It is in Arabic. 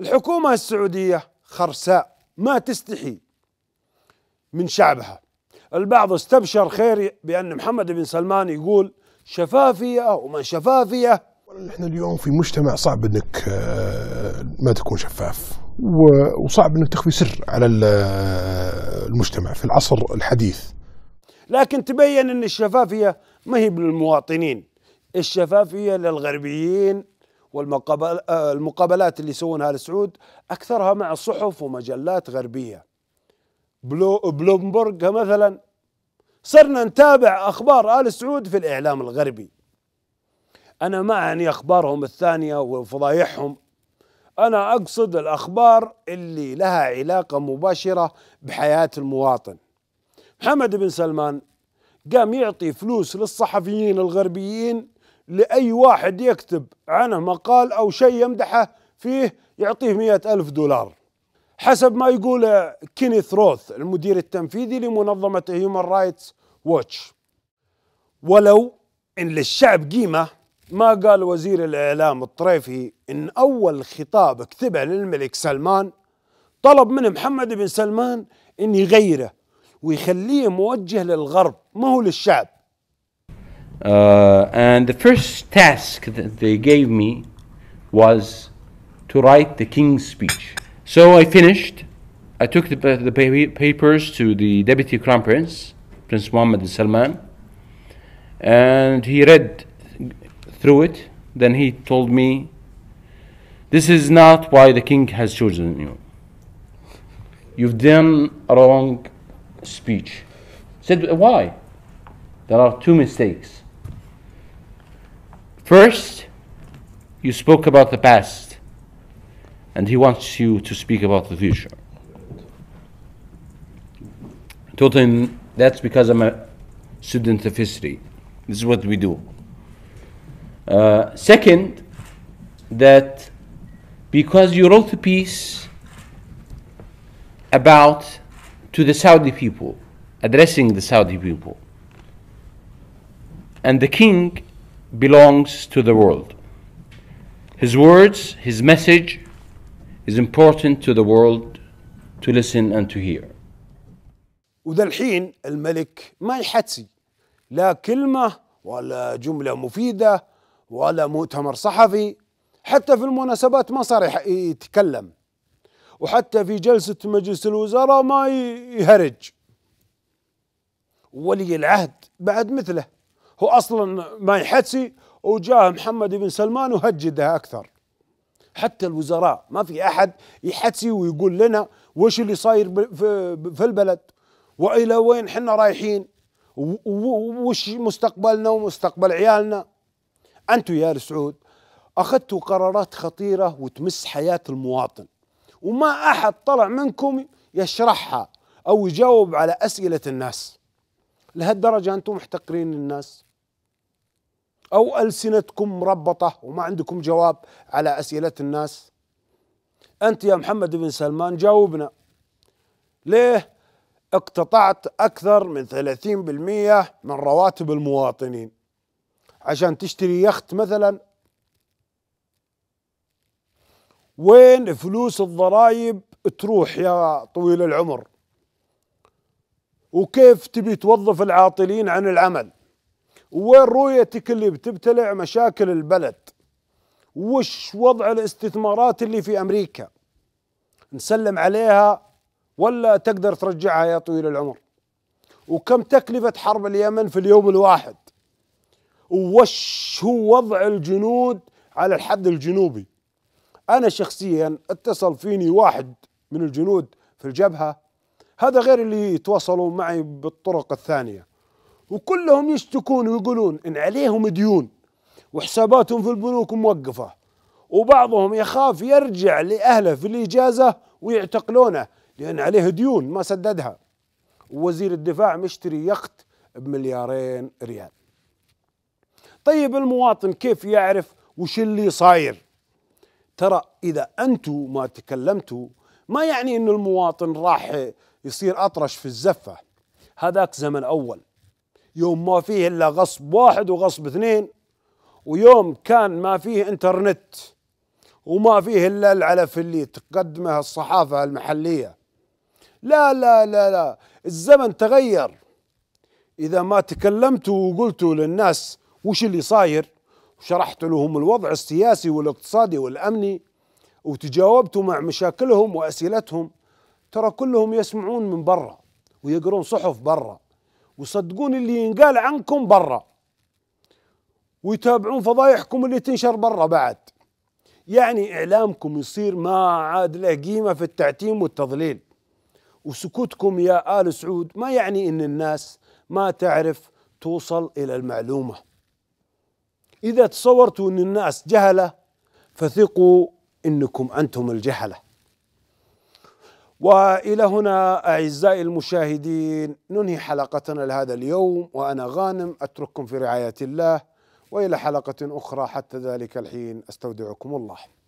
الحكومة السعودية خرساء ما تستحي من شعبها البعض استبشر خير بأن محمد بن سلمان يقول شفافية وما شفافية نحن اليوم في مجتمع صعب انك آه، ما تكون شفاف وصعب انك تخفي سر على آه، المجتمع في العصر الحديث لكن تبين ان الشفافيه ما هي للمواطنين الشفافيه للغربيين والمقابلات آه، اللي يسوونها لسعود اكثرها مع صحف ومجلات غربيه بلو بلومبرج مثلا صرنا نتابع اخبار ال سعود في الاعلام الغربي انا ما اعني اخبارهم الثانيه وفضايحهم انا اقصد الاخبار اللي لها علاقه مباشره بحياه المواطن محمد بن سلمان قام يعطي فلوس للصحفيين الغربيين لأي واحد يكتب عنه مقال أو شيء يمدحه فيه يعطيه مئة ألف دولار حسب ما يقول كينيث روث المدير التنفيذي لمنظمة هيومن رايتس ووتش ولو إن للشعب قيمة ما قال وزير الإعلام الطريفي إن أول خطاب كتبه للملك سلمان طلب من محمد بن سلمان إن يغيره ويخليه موجه للغرب ما هو للشعب Uh, and the first task that they gave me was to write the king's speech. So I finished. I took the, the papers to the deputy crown prince, Prince Mohammed bin Salman, and he read through it. Then he told me, This is not why the king has chosen you. You've done a wrong speech. said, Why? There are two mistakes. First, you spoke about the past, and he wants you to speak about the future. I told him that's because I'm a student of history. This is what we do. Uh, second, that because you wrote a piece about to the Saudi people, addressing the Saudi people, and the king belongs to the world. His words, his message is important to the world to listen and to hear. وذا الحين الملك ما يحتسي لا كلمة ولا جملة مفيدة ولا مؤتمر صحفي حتى في المناسبات ما صار يتكلم وحتى في جلسة مجلس الوزراء ما يهرج ولي العهد بعد مثله هو اصلا ما يحسي وجاه محمد بن سلمان وهجده اكثر حتى الوزراء ما في احد يحسي ويقول لنا وش اللي صاير في البلد والى وين حنا رايحين وش مستقبلنا ومستقبل عيالنا انتم يا سعود اخذتوا قرارات خطيره وتمس حياه المواطن وما احد طلع منكم يشرحها او يجاوب على اسئله الناس لهالدرجه انتم محتقرين الناس أو ألسنتكم مربطة وما عندكم جواب على أسئلة الناس أنت يا محمد بن سلمان جاوبنا ليه اقتطعت أكثر من 30% من رواتب المواطنين عشان تشتري يخت مثلا وين فلوس الضرائب تروح يا طويل العمر وكيف تبي توظف العاطلين عن العمل وين رؤيتك اللي بتبتلع مشاكل البلد وش وضع الاستثمارات اللي في امريكا نسلم عليها ولا تقدر ترجعها يا طويل العمر وكم تكلفة حرب اليمن في اليوم الواحد وش هو وضع الجنود على الحد الجنوبي أنا شخصيا اتصل فيني واحد من الجنود في الجبهة هذا غير اللي يتواصلوا معي بالطرق الثانية وكلهم يشتكون ويقولون ان عليهم ديون وحساباتهم في البنوك موقفه وبعضهم يخاف يرجع لاهله في الاجازه ويعتقلونه لان عليه ديون ما سددها ووزير الدفاع مشتري يخت بمليارين ريال طيب المواطن كيف يعرف وش اللي صاير ترى اذا انتم ما تكلمتوا ما يعني ان المواطن راح يصير اطرش في الزفه هذاك زمن اول يوم ما فيه إلا غصب واحد وغصب اثنين ويوم كان ما فيه انترنت وما فيه إلا العلف اللي تقدمه الصحافة المحلية لا لا لا لا الزمن تغير إذا ما تكلمتوا وقلتوا للناس وش اللي صاير وشرحت لهم الوضع السياسي والاقتصادي والأمني وتجاوبتوا مع مشاكلهم وأسئلتهم ترى كلهم يسمعون من برا ويقرون صحف برا وصدقون اللي ينقال عنكم برا ويتابعون فضايحكم اللي تنشر برا بعد يعني اعلامكم يصير ما عاد له قيمه في التعتيم والتضليل وسكوتكم يا ال سعود ما يعني ان الناس ما تعرف توصل الى المعلومه اذا تصورتوا ان الناس جهله فثقوا انكم انتم الجهله والى هنا اعزائي المشاهدين ننهي حلقتنا لهذا اليوم وانا غانم اترككم في رعايه الله والى حلقه اخرى حتى ذلك الحين استودعكم الله